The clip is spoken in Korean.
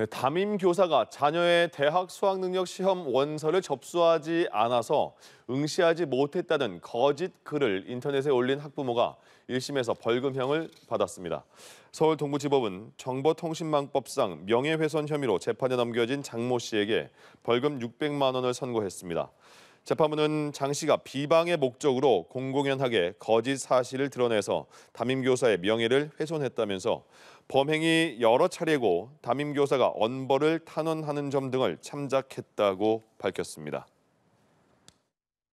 네, 담임 교사가 자녀의 대학 수학능력 시험 원서를 접수하지 않아서 응시하지 못했다는 거짓 글을 인터넷에 올린 학부모가 1심에서 벌금형을 받았습니다. 서울 동부지법은 정보통신망법상 명예훼손 혐의로 재판에 넘겨진 장모 씨에게 벌금 600만 원을 선고했습니다. 재판부는 장 씨가 비방의 목적으로 공공연하게 거짓 사실을 드러내서 담임교사의 명예를 훼손했다면서 범행이 여러 차례고 담임교사가 언벌을 탄원하는 점 등을 참작했다고 밝혔습니다.